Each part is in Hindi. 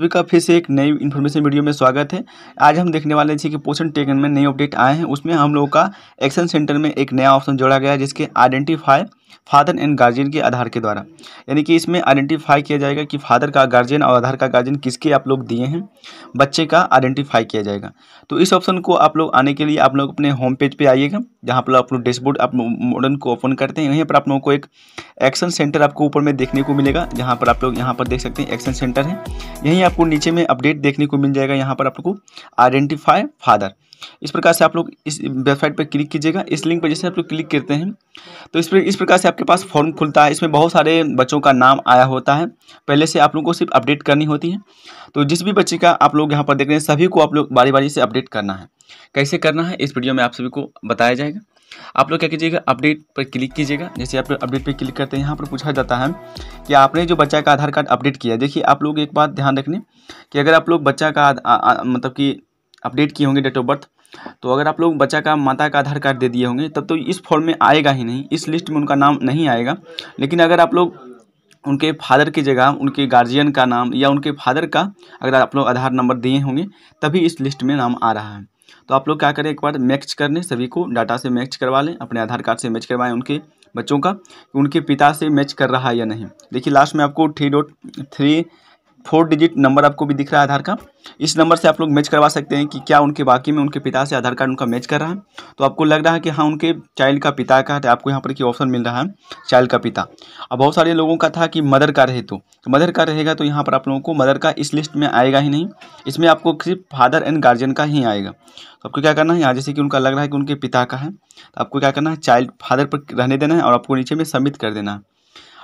सभी का फिर से एक नई इन्फॉर्मेशन वीडियो में स्वागत है आज हम देखने वाले थे कि पोषण टेकन में नई अपडेट आए हैं उसमें हम लोगों का एक्शन सेंटर में एक नया ऑप्शन जोड़ा गया है जिसके आइडेंटिफाई फादर एंड गार्जियन के आधार के द्वारा यानी कि इसमें आइडेंटिफाई किया जाएगा कि फादर का गार्जियन और आधार का गार्जियन किसके आप लोग दिए हैं बच्चे का आइडेंटिफाई किया जाएगा तो इस ऑप्शन को आप लोग आने के लिए आप लोग अपने होम पेज पे आइएगा जहाँ पर आप लोग डैशबोर्ड आप मॉडर्न को ओपन करते हैं यहीं पर आप लोगों को एक एक्शन सेंटर आपको ऊपर में देखने को मिलेगा जहाँ पर आप लोग यहाँ पर देख सकते हैं एक्शन सेंटर है यहीं आपको नीचे में अपडेट देखने को मिल जाएगा यहाँ पर आपको आइडेंटिफाई फादर इस प्रकार से आप लोग इस वेबसाइट पर क्लिक कीजिएगा इस लिंक पर जैसे आप लोग क्लिक करते हैं तो इस पर इस प्रकार से आपके पास फॉर्म खुलता है इसमें बहुत सारे बच्चों का नाम आया होता है पहले से आप लोगों को सिर्फ अपडेट करनी होती है तो जिस भी बच्चे का आप लोग यहाँ पर देख रहे हैं सभी को आप लोग बारी बारी से अपडेट करना है कैसे करना है इस वीडियो में आप सभी को बताया जाएगा आप लोग क्या कीजिएगा अपडेट पर क्लिक कीजिएगा जैसे आप लोग अपडेट पर क्लिक करते हैं यहाँ पर पूछा जाता है कि आपने जो बच्चा का आधार कार्ड अपडेट किया देखिए आप लोग एक बात ध्यान रखने कि अगर आप लोग बच्चा का मतलब कि अपडेट किए होंगे डेट ऑफ बर्थ तो अगर आप लोग बच्चा का माता का आधार कार्ड दे दिए होंगे तब तो इस फॉर्म में आएगा ही नहीं इस लिस्ट में उनका नाम नहीं आएगा लेकिन अगर आप लोग उनके फादर की जगह उनके गार्जियन का नाम या उनके फादर का अगर आप लोग आधार नंबर दिए होंगे तभी इस लिस्ट में नाम आ रहा है तो आप लोग क्या करें एक बार मैच कर लें सभी को डाटा से मैच करवा लें अपने आधार कार्ड से मैच करवाएं उनके बच्चों का उनके पिता से मैच कर रहा है या नहीं देखिए लास्ट में आपको three dot three four digit number आपको भी दिख रहा है आधार का इस नंबर से आप लोग मैच करवा सकते हैं कि क्या उनके बाकी में उनके पिता से आधार कार्ड उनका मैच कर रहा है तो आपको लग रहा है कि हाँ उनके चाइल्ड का पिता का है आपको यहाँ पर कि ऑप्शन मिल रहा है चाइल्ड का पिता अब बहुत सारे लोगों का था कि मदर का रहे तो, तो मदर का रहेगा तो यहाँ पर आप लोगों को मदर का इस लिस्ट में आएगा ही नहीं इसमें आपको सिर्फ फादर एंड गार्जियन का ही आएगा तो आपको क्या करना है यहाँ जैसे कि उनका लग रहा है कि उनके पिता का है तो आपको क्या करना है चाइल्ड फादर पर रहने देना है और आपको नीचे में सबमिट कर देना है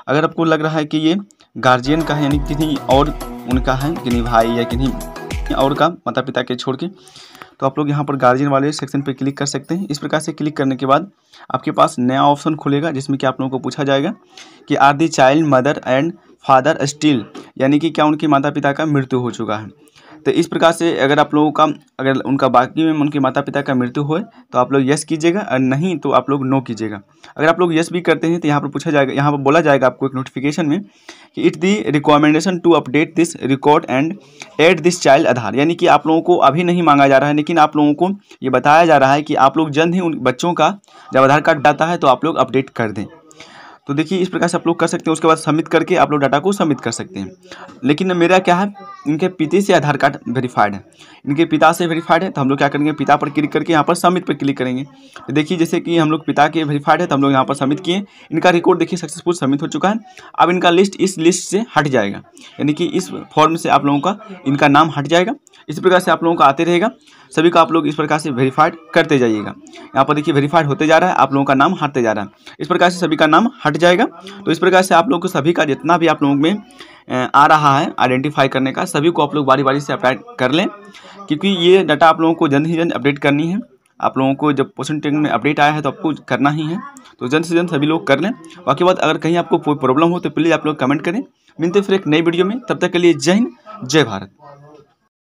अगर आपको लग रहा है कि ये गार्जियन का है यानी किन्हीं और उनका है किन्हीं भाई या किन्हीं और का माता पिता के छोड़ के तो आप लोग यहाँ पर गार्जियन वाले सेक्शन पर क्लिक कर सकते हैं इस प्रकार से क्लिक करने के बाद आपके पास नया ऑप्शन खुलेगा जिसमें कि आप लोगों को पूछा जाएगा कि are the child mother and father still यानी कि क्या उनके माता पिता का मृत्यु हो चुका है तो इस प्रकार से अगर आप लोगों का अगर उनका बाकी में उनके माता पिता का मृत्यु हो तो आप लोग यस कीजिएगा और नहीं तो आप लोग नो कीजिएगा अगर आप लोग यस भी करते हैं तो यहाँ पर पूछा जाएगा यहाँ पर बोला जाएगा आपको एक नोटिफिकेशन में कि it the recommendation to update this record and add this child Aadhaar यानी कि आप लोगों को अभी नहीं मांगा जा रहा है लेकिन आप लोगों को ये बताया जा रहा है कि आप लोग जल्द ही उन बच्चों का जब आधार कार्ड डाता है तो आप लोग अपडेट कर दें तो देखिए इस प्रकार से आप लोग कर सकते हैं उसके बाद सबमिट करके आप लोग डाटा को सबमिट कर सकते हैं लेकिन मेरा क्या है इनके पिता से आधार कार्ड वेरीफाइड है इनके पिता से वेरीफाइड है तो हम लोग क्या करेंगे पिता पर क्लिक करके यहाँ पर सबमिट पर क्लिक करेंगे तो देखिए जैसे कि हम लोग पिता के वेरीफाइड है तो हम लोग यहाँ पर सबमिट किए इनका रिकॉर्ड देखिए सक्सेसफुल सबमिट हो चुका है अब इनका लिस्ट इस लिस्ट से हट जाएगा यानी कि इस फॉर्म से आप लोगों का इनका नाम हट जाएगा इसी प्रकार से आप लोगों का आते रहेगा सभी का आप लोग इस प्रकार से वेरीफाइड करते जाइएगा यहाँ पर देखिए वेरीफाइड होते जा रहा है आप लोगों का नाम हटते जा रहा है इस प्रकार से सभी का नाम हट जाएगा तो इस प्रकार से आप लोग को सभी का जितना भी आप लोगों में आ रहा है आइडेंटिफाई करने का सभी को आप लोग बारी बारी से अपडेट कर लें क्योंकि ये डाटा आप लोगों को जल्द ही जल्द अपडेट करनी है आप लोगों को जब क्वेश्चन टेन में अपडेट आया है तो आपको करना ही है तो जल्द से जल्द सभी लोग कर लें बाकी बात अगर कहीं आपको कोई प्रॉब्लम हो तो प्लीज़ आप लोग कमेंट करें मिलते फिर एक नई वीडियो में तब तक के लिए जय हिंद जय भारत